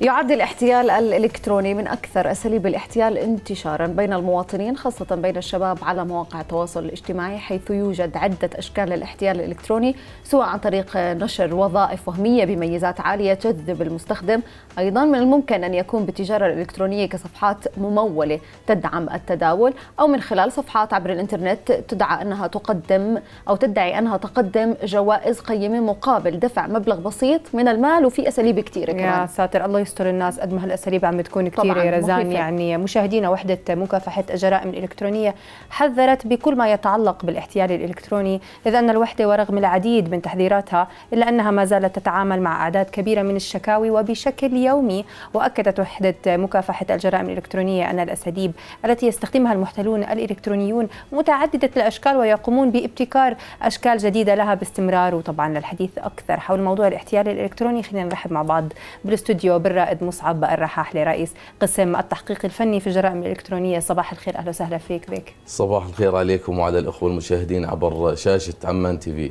يعد الاحتيال الالكتروني من اكثر اساليب الاحتيال انتشارا بين المواطنين خاصه بين الشباب على مواقع التواصل الاجتماعي حيث يوجد عده اشكال للاحتيال الالكتروني سواء عن طريق نشر وظائف وهميه بميزات عاليه تجذب المستخدم ايضا من الممكن ان يكون بالتجاره الالكترونيه كصفحات مموله تدعم التداول او من خلال صفحات عبر الانترنت تدعى انها تقدم او تدعي انها تقدم جوائز قيمه مقابل دفع مبلغ بسيط من المال وفي اساليب كثيره كمان يا ساتر الله يستر الناس قد ما هالاساليب عم بتكون كثير رزان مخيفة. يعني مشاهدينا وحده مكافحه الجرائم الالكترونيه حذرت بكل ما يتعلق بالاحتيال الالكتروني اذ ان الوحده ورغم العديد من تحذيراتها الا انها ما زالت تتعامل مع اعداد كبيره من الشكاوي وبشكل يومي واكدت وحده مكافحه الجرائم الالكترونيه ان الاساليب التي يستخدمها المحتلون الالكترونيون متعدده الاشكال ويقومون بابتكار اشكال جديده لها باستمرار وطبعا للحديث اكثر حول موضوع الاحتيال الالكتروني خلينا نرحب مع بعض بالاستوديو بر الرائد مصعب الرحاح لرئيس قسم التحقيق الفني في الجرائم الإلكترونية صباح الخير أهلا وسهلا فيك بك صباح الخير عليكم وعلى الأخوة المشاهدين عبر شاشة عمان تي في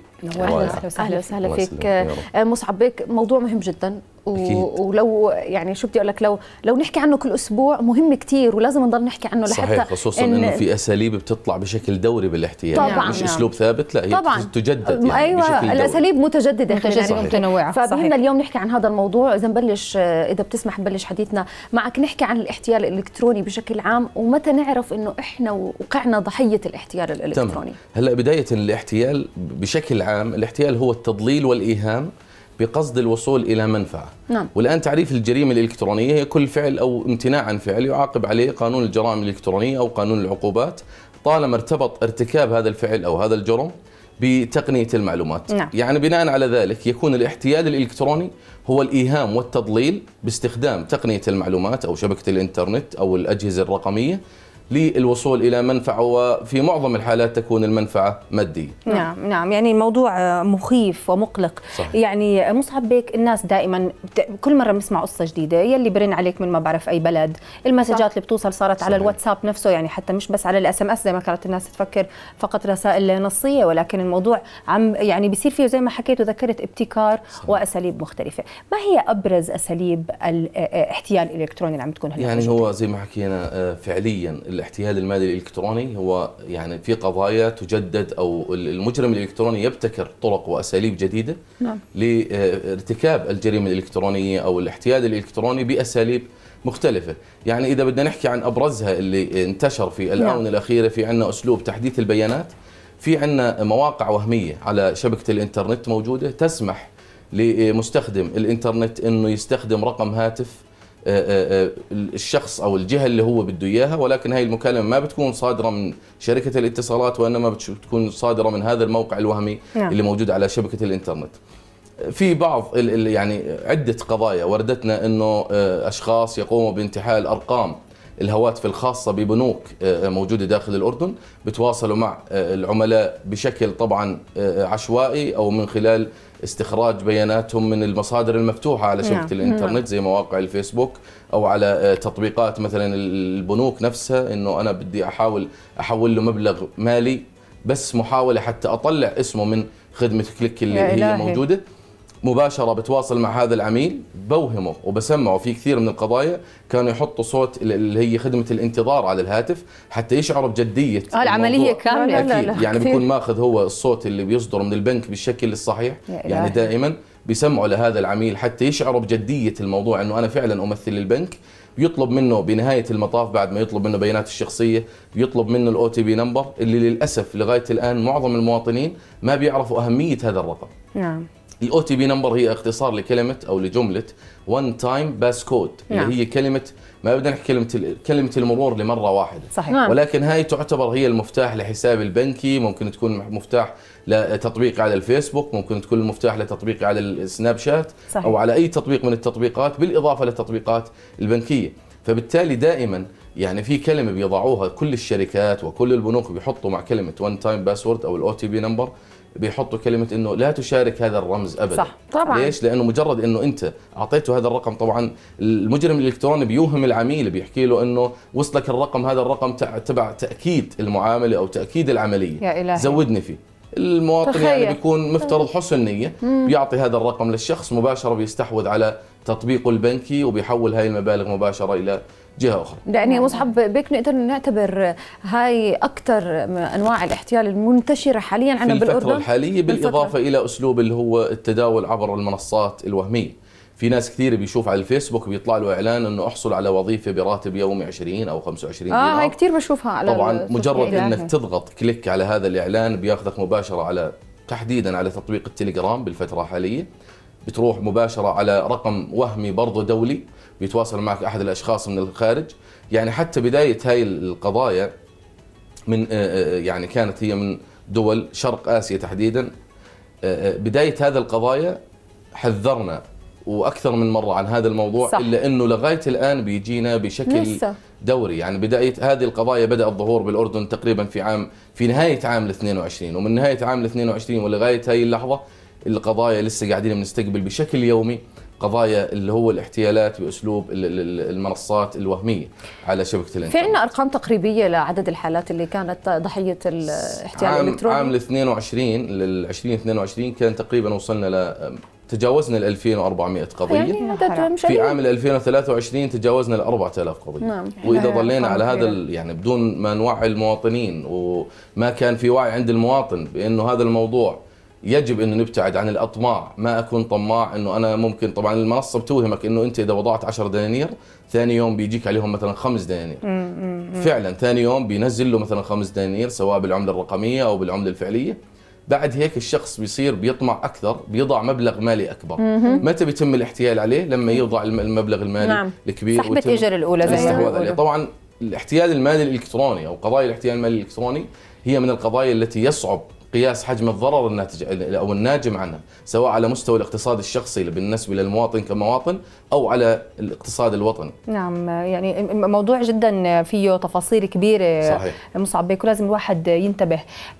أهلا وسهلا فيك, فيك. آه، مصعب بك موضوع مهم جدا ولو يعني شو بدي اقول لك لو لو نحكي عنه كل اسبوع مهم كثير ولازم نضل نحكي عنه لحتى صحيح خصوصا إن انه في اساليب بتطلع بشكل دوري بالاحتيال طبعا يعني مش نعم. اسلوب ثابت لا هي طبعا. تجدد يعني أيوة بشكل دوري. الاساليب متجدده متجدده متنوعه فبهمنا اليوم نحكي عن هذا الموضوع اذا نبلش اذا بتسمح نبلش حديثنا معك نحكي عن الاحتيال الالكتروني بشكل عام ومتى نعرف انه احنا وقعنا ضحيه الاحتيال الالكتروني تمام. هلا بدايه الاحتيال بشكل عام الاحتيال هو التضليل والايهام بقصد الوصول إلى منفعة نعم. والآن تعريف الجريمة الإلكترونية هي كل فعل أو امتناع عن فعل يعاقب عليه قانون الجرائم الإلكترونية أو قانون العقوبات طالما ارتبط ارتكاب هذا الفعل أو هذا الجرم بتقنية المعلومات نعم. يعني بناء على ذلك يكون الاحتيال الإلكتروني هو الإيهام والتضليل باستخدام تقنية المعلومات أو شبكة الإنترنت أو الأجهزة الرقمية للوصول إلى منفعة وفي معظم الحالات تكون المنفعة مادية نعم نعم يعني الموضوع آه، مخيف ومقلق صحيح. يعني مصعب بيك الناس دائما كل مرة بنسمع قصة جديدة يلي برن عليك من ما بعرف أي بلد المسجات صح. اللي بتوصل صارت صحيح. على الواتساب نفسه يعني حتى مش بس على الاس ام اس زي ما كانت الناس تفكر فقط رسائل نصية ولكن الموضوع عم يعني بيصير فيه زي ما حكيت وذكرت ابتكار صح. وأساليب مختلفة ما هي أبرز أساليب الاحتيال آه، آه، الإلكتروني اللي عم تكون هلا يعني هو زي ما حكينا فعليا الاحتيال المالي الالكتروني هو يعني في قضايا تجدد او المجرم الالكتروني يبتكر طرق واساليب جديده نعم. لارتكاب الجريمه الالكترونيه او الاحتيال الالكتروني باساليب مختلفه يعني اذا بدنا نحكي عن ابرزها اللي انتشر في نعم. الاونه نعم. الاخيره في عندنا اسلوب تحديث البيانات في عندنا مواقع وهميه على شبكه الانترنت موجوده تسمح لمستخدم الانترنت انه يستخدم رقم هاتف آه، آه، آه، الشخص او الجهه اللي هو بده اياها ولكن هاي المكالمه ما بتكون صادره من شركه الاتصالات وانما بتكون صادره من هذا الموقع الوهمي نعم. اللي موجود على شبكه الانترنت في بعض يعني عده قضايا وردتنا انه اشخاص يقوموا بانتحال ارقام الهواتف الخاصه ببنوك موجوده داخل الاردن بتواصلوا مع العملاء بشكل طبعا عشوائي او من خلال استخراج بياناتهم من المصادر المفتوحه على شبكه نعم. الانترنت نعم. زي مواقع الفيسبوك او على آه، تطبيقات مثلا البنوك نفسها انه انا بدي احاول احول له مبلغ مالي بس محاوله حتى اطلع اسمه من خدمه كليك اللي هي موجوده مباشره بتواصل مع هذا العميل بوهمه وبسمعه في كثير من القضايا كانوا يحطوا صوت اللي هي خدمه الانتظار على الهاتف حتى يشعر بجديه اه العمليه كامله أكيد. لا لا لا. يعني بيكون ماخذ هو الصوت اللي بيصدر من البنك بالشكل الصحيح يعني دائما بيسمعوا لهذا العميل حتى يشعر بجديه الموضوع انه انا فعلا امثل البنك يطلب منه بنهايه المطاف بعد ما يطلب منه بيانات الشخصيه بيطلب منه الاو تي بي نمبر اللي للاسف لغايه الان معظم المواطنين ما بيعرفوا اهميه هذا الرقم نعم الاو تي بي نمبر هي اختصار لكلمه او لجمله وان تايم باس كود اللي نعم. هي كلمه ما بدنا نحكي كلمه كلمه المرور لمره واحده صحيح نعم. ولكن هاي تعتبر هي المفتاح لحساب البنكي ممكن تكون مفتاح لتطبيق على الفيسبوك ممكن تكون المفتاح لتطبيق على السناب شات صحيح. او على اي تطبيق من التطبيقات بالاضافه للتطبيقات البنكيه فبالتالي دائما يعني في كلمه بيضعوها كل الشركات وكل البنوك بيحطوا مع كلمه وان تايم باسورد او الاو تي بي نمبر بيحطوا كلمه انه لا تشارك هذا الرمز ابدا صح طبعا ليش؟ لانه مجرد انه انت اعطيته هذا الرقم طبعا المجرم الالكتروني بيوهم العميل بيحكي له انه وصلك الرقم هذا الرقم تبع تاكيد المعامله او تاكيد العمليه يا إلهي. زودني فيه المواطن يعني تخيل. يعني بيكون مفترض حسن نيه بيعطي هذا الرقم للشخص مباشره بيستحوذ على تطبيقه البنكي وبيحول هاي المبالغ مباشره الى جهه اخرى يعني مصعب بك نقدر نعتبر هاي اكثر انواع الاحتيال المنتشره حاليا بالاردن في بالاردن الحاليه بالاضافه بالفترة. الى اسلوب اللي هو التداول عبر المنصات الوهميه في ناس كثير بيشوف على الفيسبوك بيطلع له اعلان انه احصل على وظيفه براتب يومي 20 او 25 آه، دينار اه هاي كثير بشوفها على طبعا مجرد انك تضغط كليك على هذا الاعلان بياخذك مباشره على تحديدا على تطبيق التليجرام بالفتره الحاليه بتروح مباشره على رقم وهمي برضه دولي بيتواصل معك احد الاشخاص من الخارج يعني حتى بدايه هاي القضايا من آه، آه، آه، يعني كانت هي من دول شرق اسيا تحديدا بدايه هذا القضايا حذرنا واكثر من مره عن هذا الموضوع صح. الا انه لغايه الان بيجينا بشكل لسه. دوري يعني بدايه هذه القضايا بدا الظهور بالاردن تقريبا في عام في نهايه عام 22 ومن نهايه عام 22 ولغايه هذه اللحظه القضايا لسه قاعدين بنستقبل بشكل يومي قضايا اللي هو الاحتيالات باسلوب المنصات الوهميه على شبكه الانترنت. في عندنا ارقام تقريبيه لعدد الحالات اللي كانت ضحيه الاحتيال عام الالكتروني؟ عام 22 لل 2022 كان تقريبا وصلنا ل تجاوزنا ال 2400 قضيه يعني مش في عام 2023 تجاوزنا ال 4000 قضيه نعم. واذا ظلينا على هذا يعني بدون ما نوعي المواطنين وما كان في وعي عند المواطن بانه هذا الموضوع يجب انه نبتعد عن الاطماع ما اكون طماع انه انا ممكن طبعا المنصه بتوهمك انه انت اذا وضعت 10 دنانير ثاني يوم بيجيك عليهم مثلا 5 دنانير فعلا ثاني يوم بينزل له مثلا 5 دنانير سواء بالعمله الرقميه او بالعمله الفعليه بعد هيك الشخص بيصير بيطمع اكثر بيضع مبلغ مالي اكبر متى بيتم الاحتيال عليه لما يوضع المبلغ المالي نعم. الكبير سحب ايجار الاولى زي طبعا الاحتيال المالي الالكتروني او قضايا الاحتيال المالي الالكتروني هي من القضايا التي يصعب قياس حجم الضرر الناتج او الناجم عنها سواء على مستوى الاقتصاد الشخصي بالنسبه للمواطن كمواطن او على الاقتصاد الوطني. نعم يعني موضوع جدا فيه تفاصيل كبيره صحيح مصعب بيك ولازم الواحد ينتبه.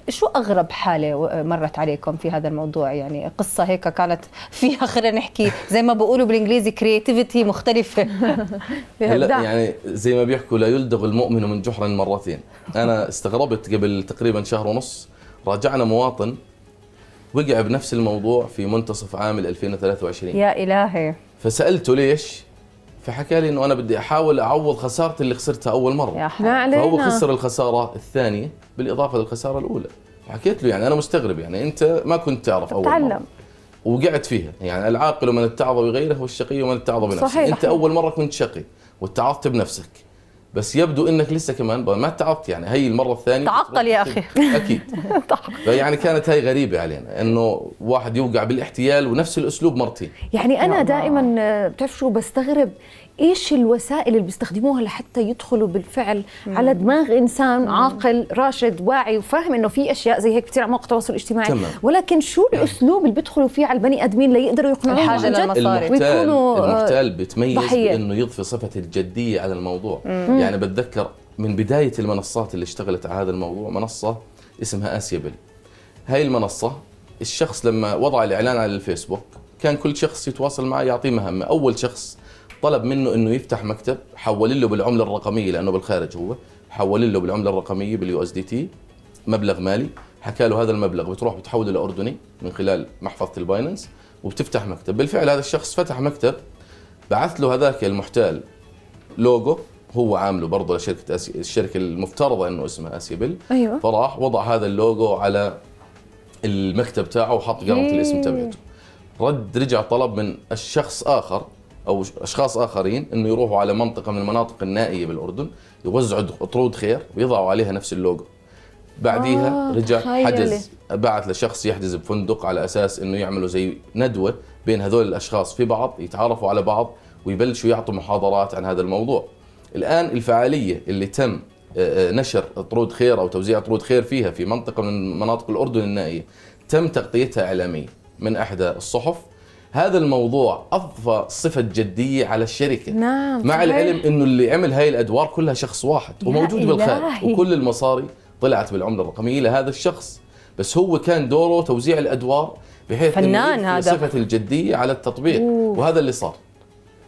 شو اغرب حاله مرت عليكم في هذا الموضوع يعني قصه هيك كانت فيها خلينا نحكي زي ما بيقولوا بالانجليزي كرياتيفيتي مختلفه. لا يعني زي ما بيحكوا لا يلدغ المؤمن من جحر مرتين. انا استغربت قبل تقريبا شهر ونص راجعنا مواطن وقع بنفس الموضوع في منتصف عام 2023 يا إلهي فسألته ليش فحكى لي انه انا بدي احاول اعوض خسارتي اللي خسرتها اول مره يا ما علينا فهو خسر الخساره الثانيه بالاضافه للخساره الاولى حكيت له يعني انا مستغرب يعني انت ما كنت تعرف اول تعلم. مره وقعت فيها يعني العاقل من اتعظ بغيره والشقي من اتعظ بنفسه صحيح. انت اول مره كنت شقي واتعظت بنفسك بس يبدو انك لسه كمان ما تعبت يعني هي المره الثانيه تعطل يا اخي اكيد يعني كانت هي غريبه علينا انه واحد يوقع بالاحتيال ونفس الاسلوب مرتين يعني انا دائما آه، بتعرف شو بستغرب ايش الوسائل اللي بيستخدموها لحتى يدخلوا بالفعل مم. على دماغ انسان عاقل راشد واعي وفاهم انه في اشياء زي هيك كثير على مواقع التواصل الاجتماعي تمام. ولكن شو الاسلوب اللي بيدخلوا فيه على البني ادمين ليقدروا يقنعوا الحاجه للمصاري ويكونوا المحتال آه، بتميز بانه يضفي صفه الجديه على الموضوع مم. يعني يعني بتذكر من بداية المنصات اللي اشتغلت على هذا الموضوع منصة اسمها آسيبل هاي المنصة الشخص لما وضع الإعلان على الفيسبوك كان كل شخص يتواصل معه يعطيه مهمة أول شخص طلب منه أنه يفتح مكتب حول له بالعملة الرقمية لأنه بالخارج هو حول له بالعملة الرقمية باليو اس دي تي مبلغ مالي حكى له هذا المبلغ بتروح بتحوله لأردني من خلال محفظة البايننس وبتفتح مكتب بالفعل هذا الشخص فتح مكتب بعث له هذاك المحتال لوجو هو عامله برضه لشركه أسي... الشركه المفترضه انه اسمها اسيبل أيوة. فراح وضع هذا اللوجو على المكتب تاعه وحط قلمه الاسم إيه. تبعته رد رجع طلب من الشخص اخر او اشخاص اخرين انه يروحوا على منطقه من المناطق النائيه بالاردن يوزعوا طرود خير ويضعوا عليها نفس اللوجو بعديها آه رجع خيالي. حجز بعت لشخص يحجز بفندق على اساس انه يعملوا زي ندوه بين هذول الاشخاص في بعض يتعارفوا على بعض ويبلشوا يعطوا محاضرات عن هذا الموضوع الآن الفعالية اللي تم آه، آه، نشر طرود خير أو توزيع طرود خير فيها في منطقة من مناطق الأردن النائية تم تغطيتها إعلاميا من إحدى الصحف هذا الموضوع اضفى صفه جديه على الشركه نعم مع صحيح. العلم انه اللي عمل هاي الادوار كلها شخص واحد وموجود بالخارج وكل المصاري طلعت بالعمله الرقميه لهذا الشخص بس هو كان دوره توزيع الادوار بحيث فنان هذا صفه الجديه على التطبيق أوه. وهذا اللي صار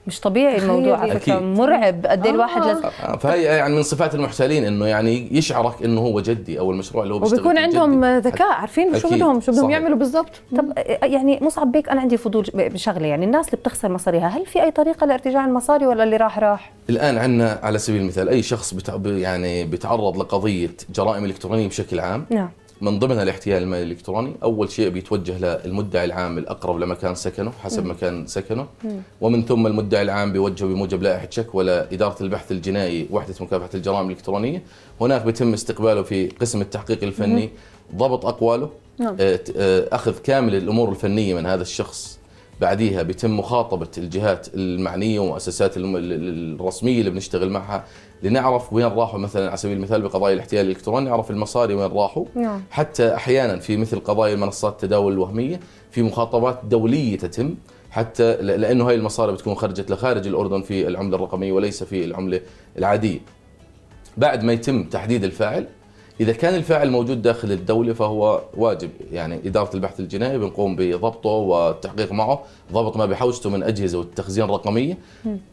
مش طبيعي الموضوع على فكره مرعب قد ايه الواحد آه. لازم آه، فهي يعني من صفات المحتالين انه يعني يشعرك انه هو جدي او المشروع اللي هو بيشتغل وبيكون عندهم ذكاء عارفين شو بدهم شو بدهم يعملوا بالضبط طب آه، يعني مصعب بيك انا عندي فضول بشغله يعني الناس اللي بتخسر مصاريها هل في اي طريقه لارتجاع المصاري ولا اللي راح راح الان عندنا على سبيل المثال اي شخص بتع... يعني بيتعرض لقضيه جرائم الكترونيه بشكل عام نعم من ضمنها الاحتيال المالي الالكتروني اول شيء بيتوجه للمدعي العام الاقرب لمكان سكنه حسب م. مكان سكنه م. ومن ثم المدعي العام بيوجه بموجب لائحه ولا اداره البحث الجنائي وحده مكافحه الجرائم الالكترونيه هناك بيتم استقباله في قسم التحقيق الفني م. ضبط اقواله نعم. آه، آه، اخذ كامل الامور الفنيه من هذا الشخص بعديها بيتم مخاطبه الجهات المعنيه والمؤسسات الرسميه اللي بنشتغل معها لنعرف وين راحوا مثلا على سبيل المثال بقضايا الاحتيال الالكتروني نعرف المصاري وين راحوا نعم. حتى احيانا في مثل قضايا منصات التداول الوهميه في مخاطبات دوليه تتم حتى لانه هاي المصاري بتكون خرجت لخارج الاردن في العمله الرقميه وليس في العمله العاديه بعد ما يتم تحديد الفاعل اذا كان الفاعل موجود داخل الدوله فهو واجب يعني اداره البحث الجنائي بنقوم بضبطه والتحقيق معه ضبط ما بحوزته من اجهزه والتخزين الرقميه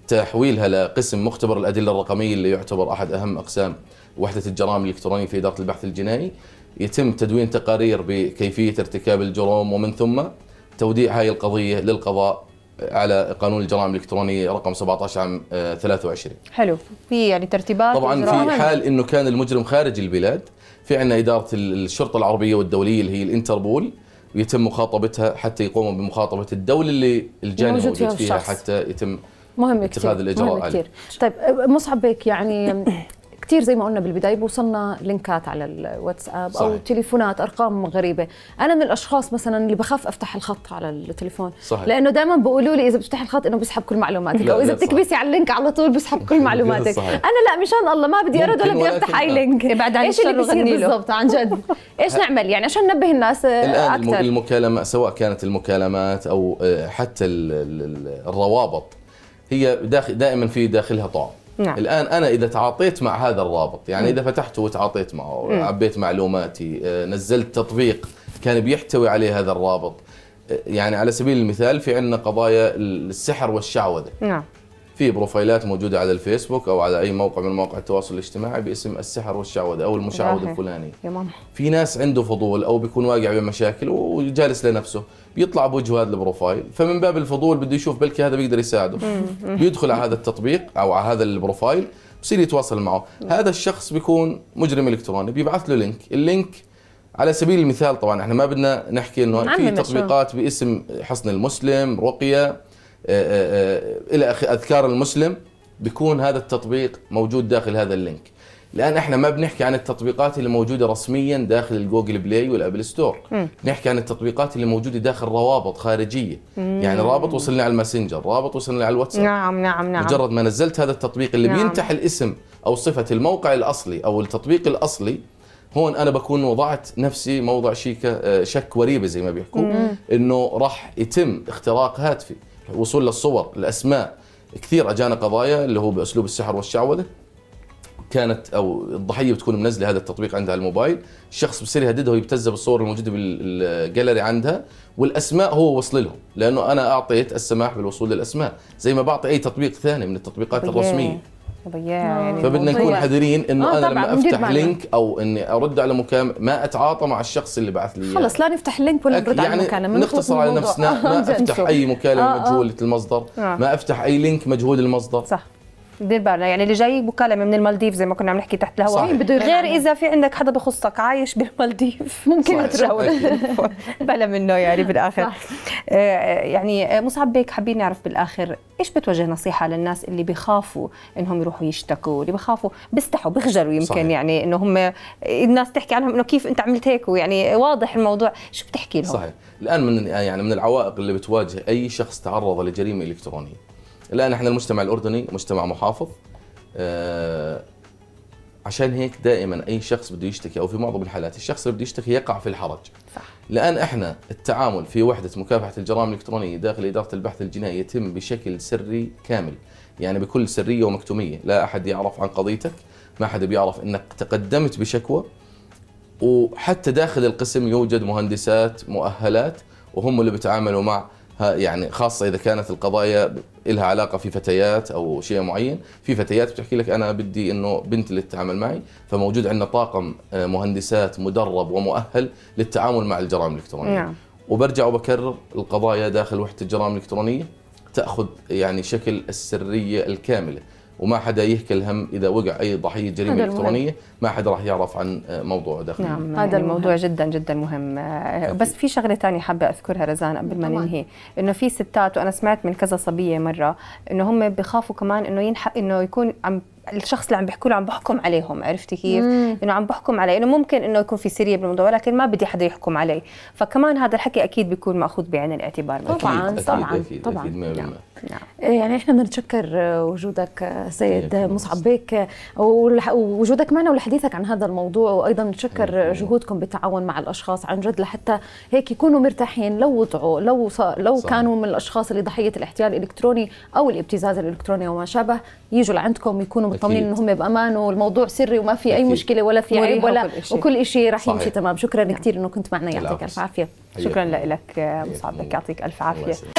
تحويلها لقسم مختبر الادله الرقميه اللي يعتبر احد اهم اقسام وحده الجرائم الالكترونيه في اداره البحث الجنائي يتم تدوين تقارير بكيفيه ارتكاب الجرم ومن ثم توديع هذه القضيه للقضاء على قانون الجرائم الالكترونيه رقم 17 عام 23 آه، حلو في يعني ترتيبات طبعا في حال انه كان المجرم خارج البلاد في عندنا اداره الشرطه العربيه والدوليه اللي هي الانتربول ويتم مخاطبتها حتى يقوموا بمخاطبه الدوله اللي الجاني موجود, موجود فيها, فيها حتى يتم مهم اتخاذ كتير. الاجراء مهم كتير. طيب مصعب بك يعني كثير زي ما قلنا بالبدايه بوصلنا لينكات على الواتساب صحيح. او تليفونات ارقام غريبه انا من الاشخاص مثلا اللي بخاف افتح الخط على التليفون صحيح. لانه دائما بيقولوا لي اذا بتفتح الخط انه بيسحب كل معلوماتك او اذا بتكبسي على اللينك على طول بيسحب كل معلوماتك انا لا مشان الله ما بدي ارد ولا بدي افتح اي لينك ابعد عن ايش اللي بيصير بالضبط عن جد ايش نعمل يعني عشان ننبه الناس آه، الان أكثر. المكالمه سواء كانت المكالمات او آه، حتى الروابط هي داخل دائما في داخلها طعم نعم. الان انا اذا تعاطيت مع هذا الرابط يعني م. اذا فتحته وتعاطيت معه م. عبيت معلوماتي آه، نزلت تطبيق كان بيحتوي عليه هذا الرابط آه، يعني على سبيل المثال في عندنا قضايا السحر والشعوذه نعم في بروفايلات موجوده على الفيسبوك او على اي موقع من مواقع التواصل الاجتماعي باسم السحر والشعوذه او المشعوذ الفلاني يا ماما في ناس عنده فضول او بيكون واقع بمشاكل وجالس لنفسه بيطلع بوجه هذا البروفايل فمن باب الفضول بده يشوف بلكي هذا بيقدر يساعده بيدخل على هذا التطبيق او على هذا البروفايل بصير يتواصل معه هذا الشخص بيكون مجرم الكتروني بيبعث له لينك اللينك على سبيل المثال طبعا احنا ما بدنا نحكي انه في تطبيقات باسم حصن المسلم رقيه آه، آه، آه، الى اذكار المسلم بيكون هذا التطبيق موجود داخل هذا اللينك الان احنا ما بنحكي عن التطبيقات اللي موجوده رسميا داخل الجوجل بلاي والابل ستور م. بنحكي عن التطبيقات اللي موجوده داخل روابط خارجيه م. يعني رابط وصلنا على الماسنجر رابط وصلنا على الواتساب نعم نعم نعم مجرد ما نزلت هذا التطبيق اللي نعم. بينتح الاسم او صفه الموقع الاصلي او التطبيق الاصلي هون انا بكون وضعت نفسي موضع شيكه شك وريبه زي ما بيحكوا انه راح يتم اختراق هاتفي وصول للصور الاسماء كثير اجانا قضايا اللي هو باسلوب السحر والشعوذه كانت او الضحيه بتكون منزله هذا التطبيق عندها الموبايل الشخص بصير يهددها ويبتزها بالصور الموجوده بالجاليري عندها والاسماء هو وصل لهم لانه انا اعطيت السماح بالوصول للاسماء زي ما بعطي اي تطبيق ثاني من التطبيقات الرسميه آه. يعني فبدنا نكون حذرين انه آه انا لما افتح لينك او اني ارد على مكالمه ما اتعاطى مع الشخص اللي بعث لي خلص لا نفتح لينك ولا نرد يعني على المكالمه نختصر على نفسنا آه، آه، ما افتح اي مكالمه مجهوله المصدر ما افتح اي لينك مجهول المصدر صح دير بالنا يعني اللي جاي مكالمه من المالديف زي ما كنا عم نحكي تحت الهواء بده غير اذا في عندك حدا بخصك عايش بالمالديف ممكن تروح بلا منه يعني بالاخر آه يعني آه، مصعب بيك حابين نعرف بالاخر ايش بتوجه نصيحه للناس اللي بخافوا انهم يروحوا يشتكوا اللي بخافوا بيستحوا بيخجلوا يمكن صحيح. يعني انه هم آه، الناس تحكي عنهم انه كيف انت عملت هيك ويعني واضح الموضوع شو بتحكي لهم صحيح الان من يعني من العوائق اللي بتواجه اي شخص تعرض لجريمه الكترونيه الان احنا المجتمع الاردني مجتمع محافظ آه عشان هيك دائما اي شخص بده يشتكي او في معظم الحالات الشخص اللي بده يشتكي يقع في الحرج صح الان احنا التعامل في وحده مكافحه الجرائم الالكترونيه داخل اداره البحث الجنائي يتم بشكل سري كامل يعني بكل سريه ومكتوميه لا احد يعرف عن قضيتك ما حد بيعرف انك تقدمت بشكوى وحتى داخل القسم يوجد مهندسات مؤهلات وهم اللي بيتعاملوا مع يعني خاصة إذا كانت القضايا إلها علاقة في فتيات أو شيء معين في فتيات بتحكي لك أنا بدي أنه بنت اللي تتعامل معي فموجود عندنا طاقم آه، مهندسات مدرب ومؤهل للتعامل مع الجرائم الإلكترونية نعم. وبرجع وبكرر القضايا داخل وحدة الجرائم الإلكترونية تأخذ يعني شكل السرية الكاملة وما حدا يهكل هم اذا وقع اي ضحيه جريمه الكترونيه ما حدا راح يعرف عن آه، موضوع داخلي نعم, نعم، هذا يعني الموضوع مهم. جدا جدا مهم آه، أكيد. بس في شغله ثانيه حابه اذكرها رزان قبل ما ننهي انه في ستات وانا سمعت من كذا صبيه مره انه هم بخافوا كمان انه ينحق انه يكون عم الشخص اللي عم بيحكوا له عم بحكم عليهم عرفتي كيف؟ انه عم بحكم علي انه ممكن انه يكون في سريه بالموضوع ولكن ما بدي حدا يحكم علي، فكمان هذا الحكي اكيد بيكون ماخوذ بعين الاعتبار طبعا طبعا طبعا طبعاً. طبعا نعم. نعم. يعني احنا بنتشكر آه، وجودك آه، سيد مصعب بيك آه، ووجودك معنا ولحديثك عن هذا الموضوع وايضا نتشكر جهودكم بالتعاون مع الاشخاص عن جد لحتى هيك يكونوا مرتاحين لو وضعوا لو لو صح. كانوا من الاشخاص اللي ضحيه الاحتيال الالكتروني او الابتزاز الالكتروني وما شابه يجوا لعندكم يكونوا مطمنين انهم بامان والموضوع سري وما في اي مشكله ولا في عيب ولا وكل شيء راح يمشي تمام شكرا نعم. كثير انه كنت معنا يعطيك الف عافيه شكرا لك مصعب لك يعطيك الف عافيه